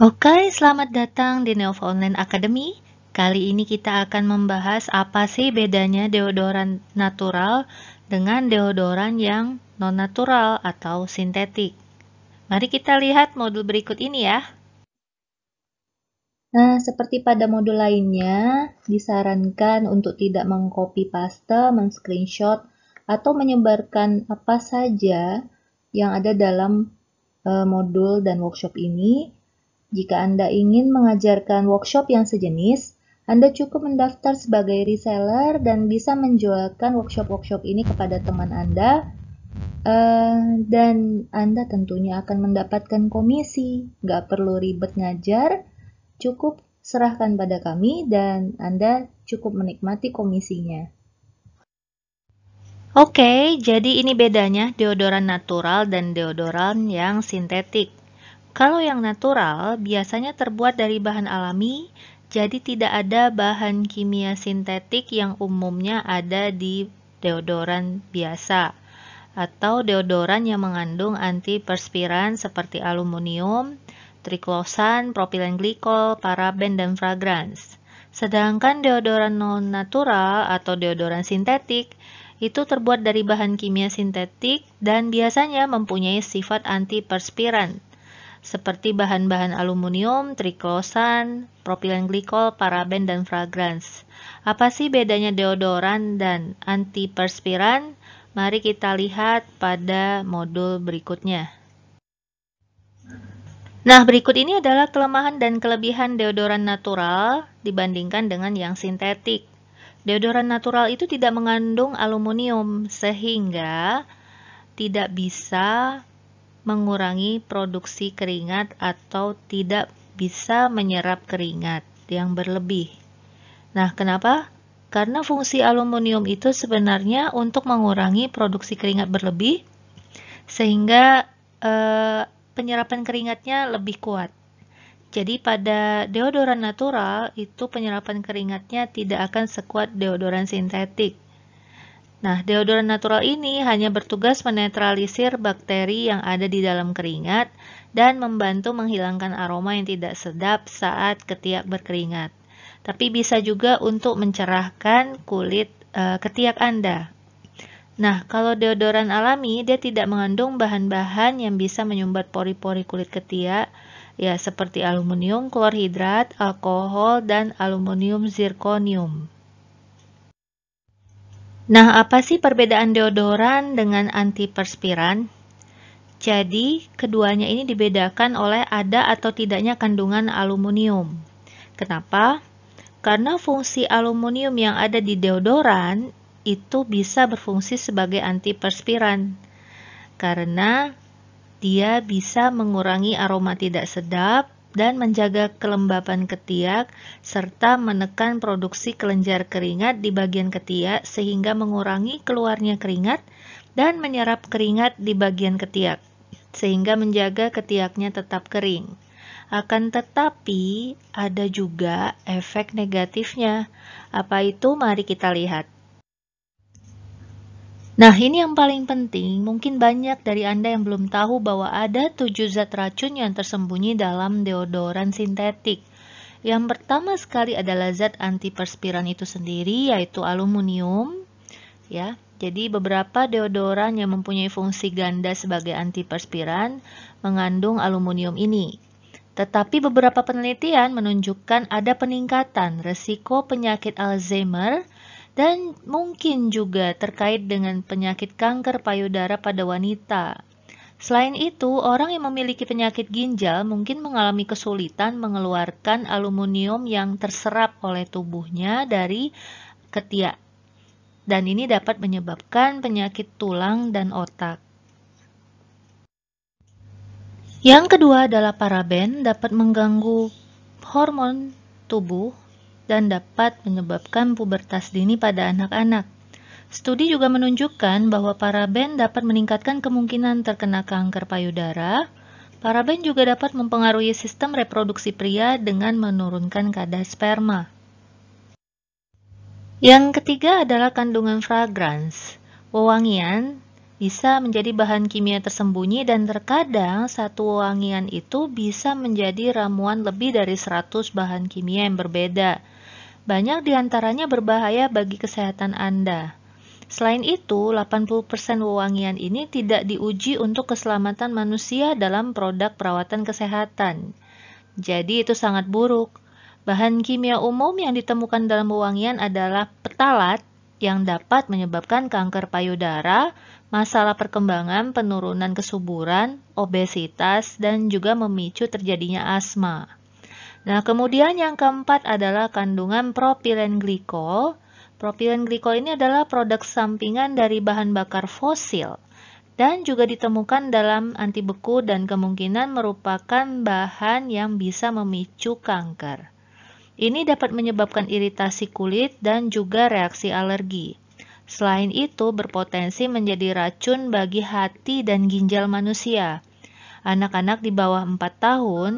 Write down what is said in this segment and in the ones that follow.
Oke, selamat datang di Neova Online Academy. Kali ini kita akan membahas apa sih bedanya deodoran natural dengan deodoran yang non-natural atau sintetik. Mari kita lihat modul berikut ini ya. Nah, seperti pada modul lainnya, disarankan untuk tidak mengcopy paste, men-screenshot, atau menyebarkan apa saja yang ada dalam eh, modul dan workshop ini jika Anda ingin mengajarkan workshop yang sejenis, Anda cukup mendaftar sebagai reseller dan bisa menjualkan workshop-workshop ini kepada teman Anda. Uh, dan Anda tentunya akan mendapatkan komisi, nggak perlu ribet ngajar, cukup serahkan pada kami dan Anda cukup menikmati komisinya. Oke, okay, jadi ini bedanya deodoran natural dan deodoran yang sintetik. Kalau yang natural biasanya terbuat dari bahan alami, jadi tidak ada bahan kimia sintetik yang umumnya ada di deodoran biasa atau deodoran yang mengandung antiperspiran seperti aluminium, triklosan, propilen glikol, paraben, dan fragrance. Sedangkan deodoran non-natural atau deodoran sintetik itu terbuat dari bahan kimia sintetik dan biasanya mempunyai sifat antiperspiran seperti bahan-bahan aluminium, triklosan, propilen glikol, paraben, dan fragrance. Apa sih bedanya deodoran dan antiperspiran? Mari kita lihat pada modul berikutnya. Nah, berikut ini adalah kelemahan dan kelebihan deodoran natural dibandingkan dengan yang sintetik. Deodoran natural itu tidak mengandung aluminium, sehingga tidak bisa mengurangi produksi keringat atau tidak bisa menyerap keringat yang berlebih. Nah, kenapa? Karena fungsi aluminium itu sebenarnya untuk mengurangi produksi keringat berlebih, sehingga eh, penyerapan keringatnya lebih kuat. Jadi pada deodoran natural itu penyerapan keringatnya tidak akan sekuat deodoran sintetik Nah, deodoran natural ini hanya bertugas menetralisir bakteri yang ada di dalam keringat dan membantu menghilangkan aroma yang tidak sedap saat ketiak berkeringat. Tapi bisa juga untuk mencerahkan kulit e, ketiak Anda. Nah, kalau deodoran alami dia tidak mengandung bahan-bahan yang bisa menyumbat pori-pori kulit ketiak, ya seperti aluminium klorhidrat, alkohol, dan aluminium zirconium. Nah, apa sih perbedaan deodoran dengan antiperspiran? Jadi, keduanya ini dibedakan oleh ada atau tidaknya kandungan aluminium. Kenapa? Karena fungsi aluminium yang ada di deodoran itu bisa berfungsi sebagai antiperspiran. Karena dia bisa mengurangi aroma tidak sedap dan menjaga kelembapan ketiak serta menekan produksi kelenjar keringat di bagian ketiak sehingga mengurangi keluarnya keringat dan menyerap keringat di bagian ketiak sehingga menjaga ketiaknya tetap kering. Akan tetapi, ada juga efek negatifnya. Apa itu? Mari kita lihat. Nah, ini yang paling penting. Mungkin banyak dari Anda yang belum tahu bahwa ada tujuh zat racun yang tersembunyi dalam deodoran sintetik. Yang pertama sekali adalah zat antiperspiran itu sendiri yaitu aluminium ya. Jadi beberapa deodoran yang mempunyai fungsi ganda sebagai antiperspiran mengandung aluminium ini. Tetapi beberapa penelitian menunjukkan ada peningkatan resiko penyakit Alzheimer dan mungkin juga terkait dengan penyakit kanker payudara pada wanita. Selain itu, orang yang memiliki penyakit ginjal mungkin mengalami kesulitan mengeluarkan aluminium yang terserap oleh tubuhnya dari ketiak. Dan ini dapat menyebabkan penyakit tulang dan otak. Yang kedua adalah paraben dapat mengganggu hormon tubuh dan dapat menyebabkan pubertas dini pada anak-anak. Studi juga menunjukkan bahwa paraben dapat meningkatkan kemungkinan terkena kanker payudara. Paraben juga dapat mempengaruhi sistem reproduksi pria dengan menurunkan kadar sperma. Yang ketiga adalah kandungan fragrance. Wewangian bisa menjadi bahan kimia tersembunyi dan terkadang satu wewangian itu bisa menjadi ramuan lebih dari 100 bahan kimia yang berbeda. Banyak diantaranya berbahaya bagi kesehatan Anda. Selain itu, 80% wewangian ini tidak diuji untuk keselamatan manusia dalam produk perawatan kesehatan. Jadi itu sangat buruk. Bahan kimia umum yang ditemukan dalam wewangian adalah petalat yang dapat menyebabkan kanker payudara, masalah perkembangan, penurunan kesuburan, obesitas, dan juga memicu terjadinya asma. Nah, kemudian yang keempat adalah kandungan propilen glikol. Propilen glikol ini adalah produk sampingan dari bahan bakar fosil dan juga ditemukan dalam antibeku dan kemungkinan merupakan bahan yang bisa memicu kanker. Ini dapat menyebabkan iritasi kulit dan juga reaksi alergi. Selain itu, berpotensi menjadi racun bagi hati dan ginjal manusia. Anak-anak di bawah 4 tahun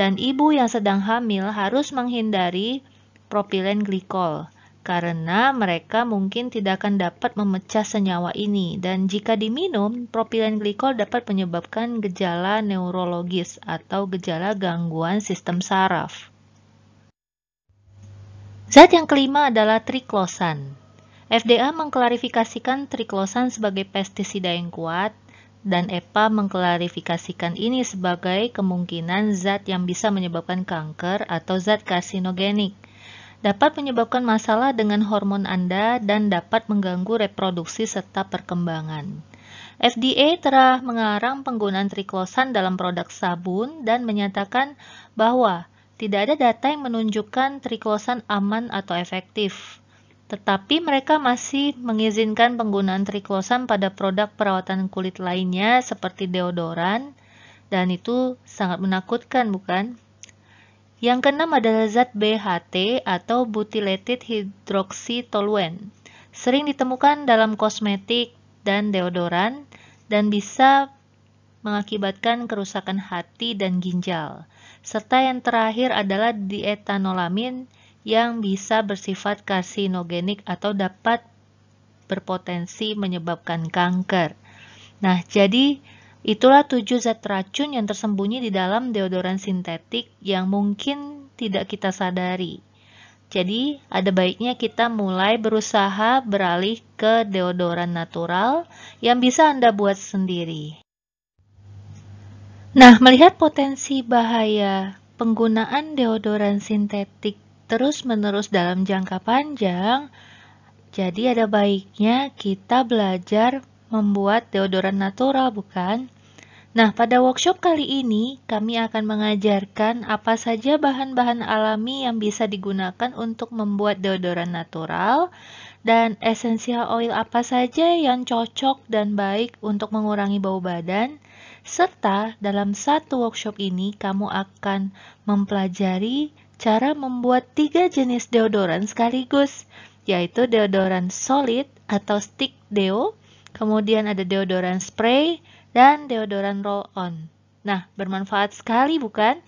dan ibu yang sedang hamil harus menghindari propilen glikol karena mereka mungkin tidak akan dapat memecah senyawa ini dan jika diminum propilen glikol dapat menyebabkan gejala neurologis atau gejala gangguan sistem saraf. Zat yang kelima adalah triklosan. FDA mengklarifikasikan triklosan sebagai pestisida yang kuat dan EPA mengklarifikasikan ini sebagai kemungkinan zat yang bisa menyebabkan kanker atau zat karsinogenik. Dapat menyebabkan masalah dengan hormon Anda dan dapat mengganggu reproduksi serta perkembangan. FDA telah mengarang penggunaan triklosan dalam produk sabun dan menyatakan bahwa tidak ada data yang menunjukkan triklosan aman atau efektif tetapi mereka masih mengizinkan penggunaan triklosan pada produk perawatan kulit lainnya seperti deodoran, dan itu sangat menakutkan, bukan? Yang keenam adalah zat BHT atau butylated hydroxytoluene. Sering ditemukan dalam kosmetik dan deodoran dan bisa mengakibatkan kerusakan hati dan ginjal. Serta yang terakhir adalah dietanolamin yang bisa bersifat karsinogenik atau dapat berpotensi menyebabkan kanker. Nah, jadi itulah tujuh zat racun yang tersembunyi di dalam deodoran sintetik yang mungkin tidak kita sadari. Jadi, ada baiknya kita mulai berusaha beralih ke deodoran natural yang bisa Anda buat sendiri. Nah, melihat potensi bahaya penggunaan deodoran sintetik terus-menerus dalam jangka panjang, jadi ada baiknya kita belajar membuat deodoran natural, bukan? Nah, pada workshop kali ini kami akan mengajarkan apa saja bahan-bahan alami yang bisa digunakan untuk membuat deodoran natural dan esensial oil apa saja yang cocok dan baik untuk mengurangi bau badan. Serta dalam satu workshop ini kamu akan mempelajari cara membuat tiga jenis deodoran sekaligus, yaitu deodoran solid atau stick deo, kemudian ada deodoran spray, dan deodoran roll-on. Nah, bermanfaat sekali bukan?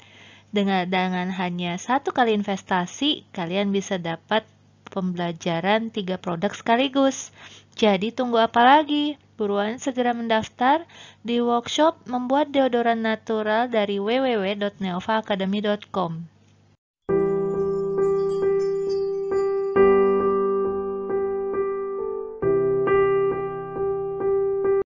Dengan, dengan hanya satu kali investasi, kalian bisa dapat pembelajaran tiga produk sekaligus. Jadi tunggu apa lagi? Buruan segera mendaftar di workshop membuat deodoran natural dari www.neovaacademy.com.